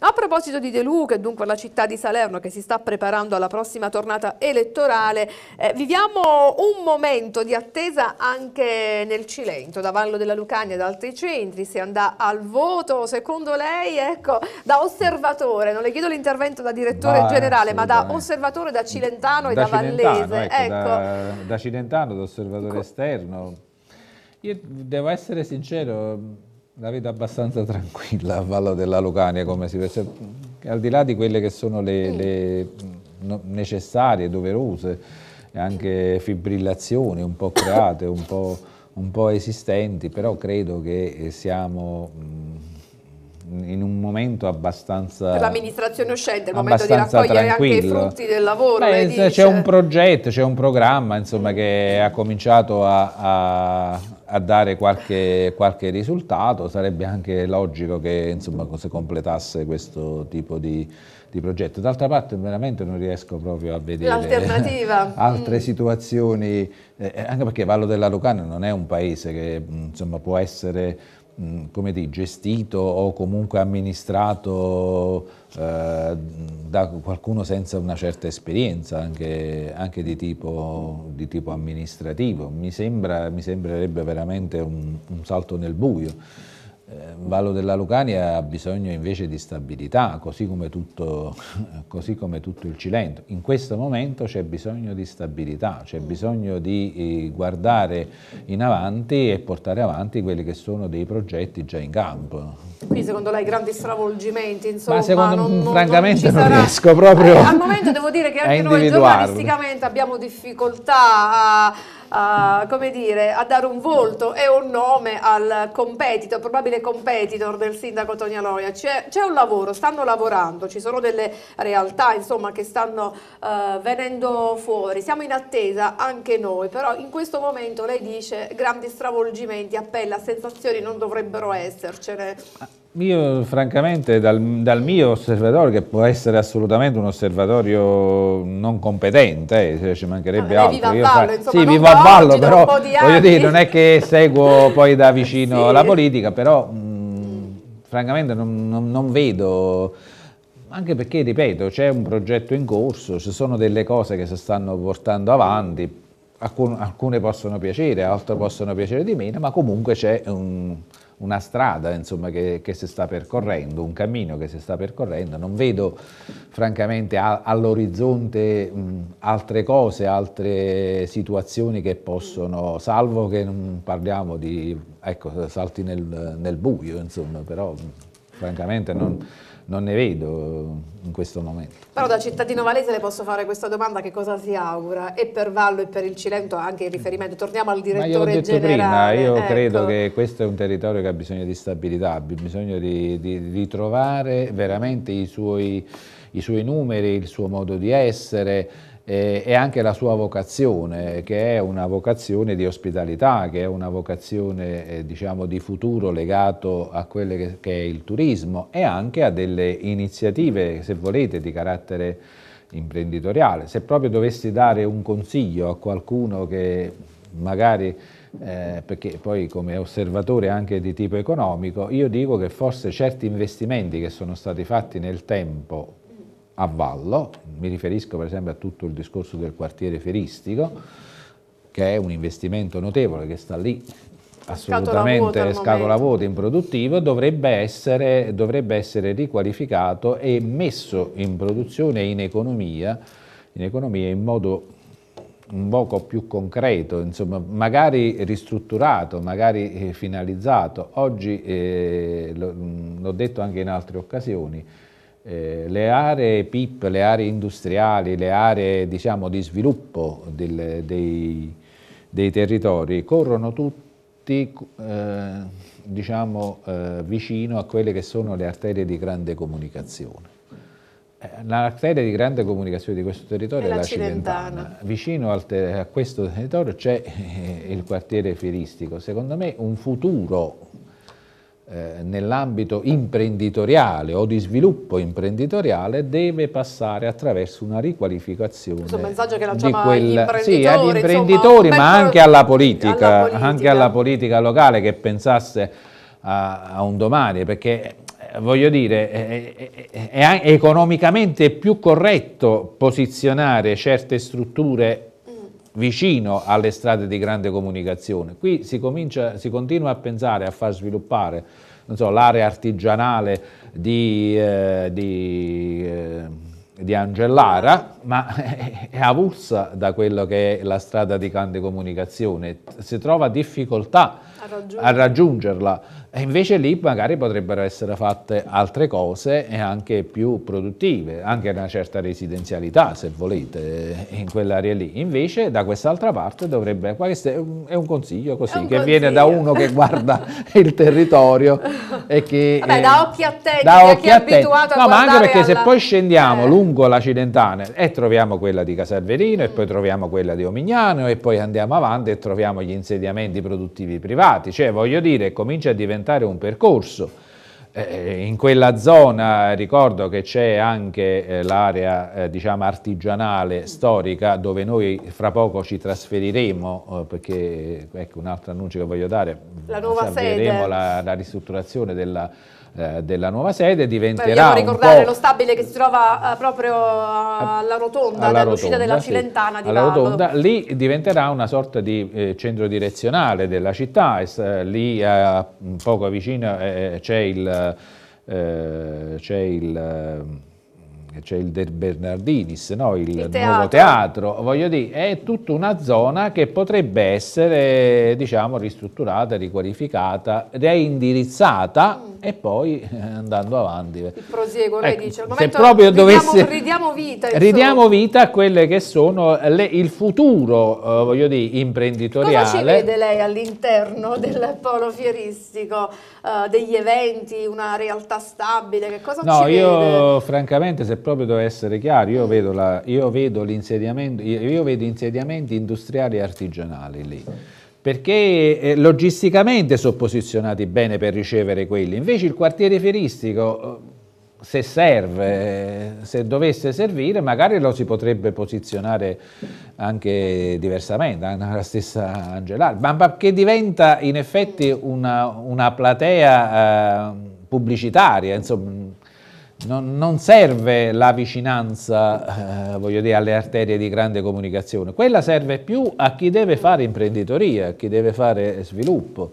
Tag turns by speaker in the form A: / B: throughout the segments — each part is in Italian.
A: A proposito di De Luca e dunque la città di Salerno che si sta preparando alla prossima tornata elettorale, eh, viviamo un momento di attesa anche nel Cilento, da Vallo della Lucania e da altri centri, si andrà al voto, secondo lei, ecco, da osservatore, non le chiedo l'intervento da direttore ah, generale, ma da osservatore, da cilentano e da, cilentano, vallese. Ecco, ecco. Da, ecco.
B: da, cilentano, da osservatore Co ecco. esterno. Io devo essere sincero, la vedo abbastanza tranquilla a Vallo della Lucania, come si pensa, al di là di quelle che sono le, mm. le necessarie, doverose, anche fibrillazioni un po' create, un po', un po esistenti, però credo che eh, siamo mm, in un momento abbastanza per
A: l'amministrazione uscente, il momento di raccogliere tranquillo. anche i frutti del lavoro c'è un
B: progetto, c'è un programma insomma, che ha cominciato a, a, a dare qualche, qualche, risultato, sarebbe anche logico che insomma, si completasse questo tipo di, di progetto. D'altra parte veramente non riesco proprio a vedere altre mm. situazioni, eh, eh, anche perché Vallo della Lucana non è un paese che insomma, può essere Mm, come dire, gestito o comunque amministrato eh, da qualcuno senza una certa esperienza, anche, anche di, tipo, di, tipo, amministrativo. Mi, sembra, mi sembrerebbe veramente un, un salto nel buio. Vallo eh, della Lucania ha bisogno invece di stabilità, così come, tutto, eh, così come tutto il Cilento. In questo momento c'è bisogno di stabilità, c'è bisogno di eh, guardare in avanti e portare avanti quelli che sono dei progetti già in campo.
A: Qui secondo lei grandi stravolgimenti, insomma, Ma secondo, non, non,
B: francamente non, non riesco proprio eh, Al
A: momento devo dire che anche noi giornalisticamente abbiamo difficoltà a a, come dire, a dare un volto e un nome al competitor, probabile competitor del sindaco Tognaloia. C'è, un lavoro, stanno lavorando, ci sono delle realtà insomma, che stanno uh, venendo fuori, siamo in attesa anche noi, però in questo momento lei dice grandi stravolgimenti, appella, sensazioni non dovrebbero essercene. Ah,
B: io francamente dal, dal, mio osservatorio, che può essere assolutamente un osservatorio non competente, eh, ci mancherebbe ah, altro. a ballo, insomma, sì, vivo a ballo, però voglio dire, non è che seguo poi da vicino sì. la politica, però mh, mm, francamente non, non, non vedo anche perché, ripeto, c'è un progetto in corso, ci sono delle cose che si stanno portando avanti, alcune possono piacere, altre possono piacere di meno, ma comunque c'è un, una strada insomma, che, che, si sta percorrendo, un cammino che si sta percorrendo, non vedo francamente all'orizzonte altre cose, altre situazioni che possono, salvo che non parliamo di ecco, salti nel, nel buio, insomma, però francamente non non ne vedo in questo momento.
A: Però da cittadino valese le posso fare questa domanda, che cosa si augura? E per Vallo e per il Cilento anche in riferimento, torniamo al direttore Ma io generale. Prima, io ecco. credo
B: che questo è un territorio che ha bisogno di stabilità, ha bisogno di, di, di veramente i suoi, i suoi numeri, il suo modo di essere, e, anche la sua vocazione, che è una vocazione di ospitalità, che è una vocazione eh, diciamo, di futuro legato a quello che, che è il turismo e anche a delle iniziative, se volete, di carattere imprenditoriale. Se proprio dovessi dare un consiglio a qualcuno che magari, eh, perché poi come osservatore anche di tipo economico, io dico che forse certi investimenti che sono stati fatti nel tempo a vallo, mi riferisco per esempio a tutto il discorso del quartiere feristico, che è un investimento notevole che sta lì assolutamente scatola vuota, improduttivo, dovrebbe essere, dovrebbe essere riqualificato e messo in produzione in economia, in economia in modo un poco più concreto, insomma, magari ristrutturato, magari eh, finalizzato. Oggi, eh, l'ho detto anche in altre occasioni, eh, le aree PIP, le aree industriali, le aree diciamo, di sviluppo del, dei, dei, territori corrono tutti eh, diciamo, eh, vicino a quelle che sono le arterie di grande comunicazione. Eh, l'arteria di grande comunicazione di questo territorio è, è la Cilentana. Cilentana. Vicino a questo territorio c'è eh, il quartiere fieristico. Secondo me un futuro eh, nell'ambito imprenditoriale o di sviluppo imprenditoriale deve passare attraverso una riqualificazione questo messaggio che lanciamo quel, agli sì, agli imprenditori insomma, ma anche alla politica, alla politica, anche alla politica locale che pensasse a, a un domani perché eh, voglio dire, è, è, è, economicamente più corretto posizionare certe strutture vicino alle strade di grande comunicazione. Qui si, comincia, si continua a pensare, a far sviluppare so, l'area artigianale di... Eh, di eh, di Angellara, ma è avulsa da quello che è la strada di grande comunicazione, si trova difficoltà a, raggiungerla e invece lì magari potrebbero essere fatte altre cose e anche più produttive, anche una certa residenzialità se volete in quell'area lì, invece da quest'altra parte dovrebbe, questo è un consiglio così un che consiglio. viene da uno che guarda il territorio e che... Vabbè, da
A: occhi a te, da occhi è a te. abituato no, a ma anche perché alla... se poi
B: scendiamo eh. lungo la Cidentana e troviamo quella di Casalverino mm. e poi troviamo quella di Omignano e poi andiamo avanti e troviamo gli insediamenti produttivi privati. Cioè, voglio dire, comincia a diventare un percorso eh, eh, in quella zona ricordo che c'è anche eh, l'area diciamo, artigianale storica dove noi fra poco ci trasferiremo perché ecco un altro annuncio che voglio dare la nuova sede la, la ristrutturazione della eh, della nuova sede diventerà Beh, Vogliamo ricordare lo
A: stabile che si trova eh, proprio alla rotonda, alla rotonda, della sì, Cilentana di alla rotonda,
B: Lì diventerà una sorta di eh, centro direzionale della città, e, eh, lì eh, poco vicino c'è il... c'è il ehm, c'è il De Bernardinis, no? il, il teatro. nuovo teatro, voglio dire, è tutta una zona che potrebbe essere diciamo, ristrutturata, riqualificata, reindirizzata mm. e poi eh, andando avanti. Il
A: prosieguo, lei ecco, dice, al momento ridiamo, dovesse, ridiamo vita. Ridiamo
B: vita a quelle che sono le, il futuro, eh, voglio dire, imprenditoriale. Cosa ci vede
A: lei all'interno del polo fieristico, eh, degli eventi, una realtà stabile, che cosa no, ci io, vede? No,
B: io francamente se proprio deve essere chiaro, io vedo, la, io vedo, io vedo insediamenti industriali e artigianali lì perché eh, logisticamente sono posizionati bene per ricevere quelli, invece il quartiere fieristico eh, se serve, eh, se dovesse servire, magari lo si potrebbe posizionare anche diversamente, anche la stessa Angelari, ma che diventa in effetti una, una platea pubblicitaria, insomma, non, non serve la vicinanza, eh, voglio dire, alle arterie di grande comunicazione, quella serve più a chi deve fare imprenditoria, a chi deve fare sviluppo.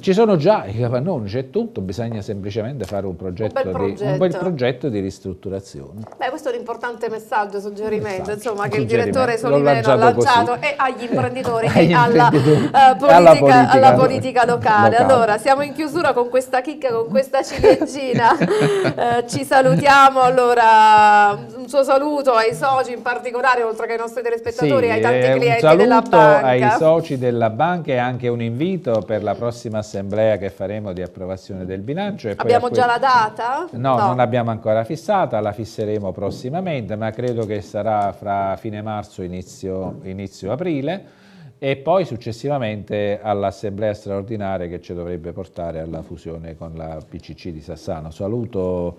B: Ci sono già i capannoni, c'è tutto, bisogna semplicemente fare un progetto, un progetto. Di, un bel progetto di ristrutturazione.
A: Beh, questo è un importante messaggio, suggerimento, insomma, che il direttore Solimeno ha lanciato e agli imprenditori eh, agli e alla, imprenditori. Eh, politica, alla, politica, alla politica locale. locale. Allora, siamo in chiusura con questa chicca, con questa ciliegina. eh, ci salutiamo, allora, un suo saluto ai soci in particolare, oltre che ai nostri telespettatori, sì, ai tanti eh, clienti della banca. Un saluto ai soci
B: della banca e anche un invito per la prossima assemblea che faremo di approvazione del bilancio. abbiamo già la
A: data? No, no, non
B: abbiamo ancora fissata, la fisseremo prossimamente, ma credo che sarà fra fine marzo e inizio, inizio aprile e poi successivamente all'assemblea straordinaria che ci dovrebbe portare alla fusione con la PCC di Sassano. Saluto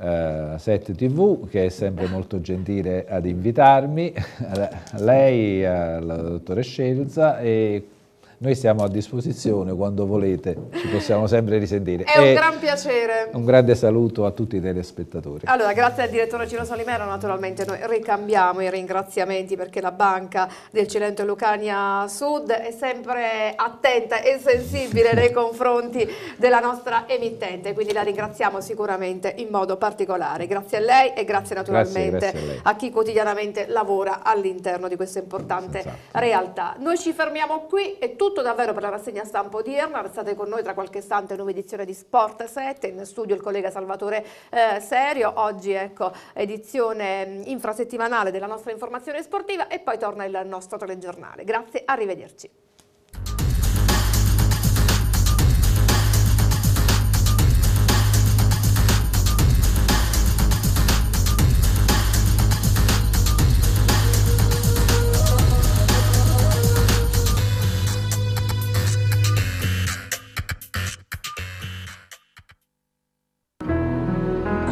B: eh, Set TV che è sempre molto gentile ad invitarmi, lei, la dottoressa Scelza e noi siamo a disposizione quando volete, ci possiamo sempre risentire. È un gran
A: piacere.
B: Un grande saluto a tutti i telespettatori.
A: Allora, grazie al direttore Ciro Solimero, naturalmente noi ricambiamo i ringraziamenti perché la banca del Cilento e Lucania Sud è sempre attenta e sensibile nei confronti della nostra emittente, quindi la ringraziamo sicuramente in modo particolare. Grazie a lei e grazie naturalmente grazie, grazie a, a, chi quotidianamente lavora all'interno di questa importante esatto. realtà. Noi ci fermiamo qui e tutto tutto davvero per la rassegna stampa odierna, restate con noi tra qualche istante nuova edizione di Sport 7, in studio il collega Salvatore eh, Serio, oggi ecco edizione mm, infrasettimanale della nostra informazione sportiva e poi torna il nostro telegiornale. Grazie, arrivederci.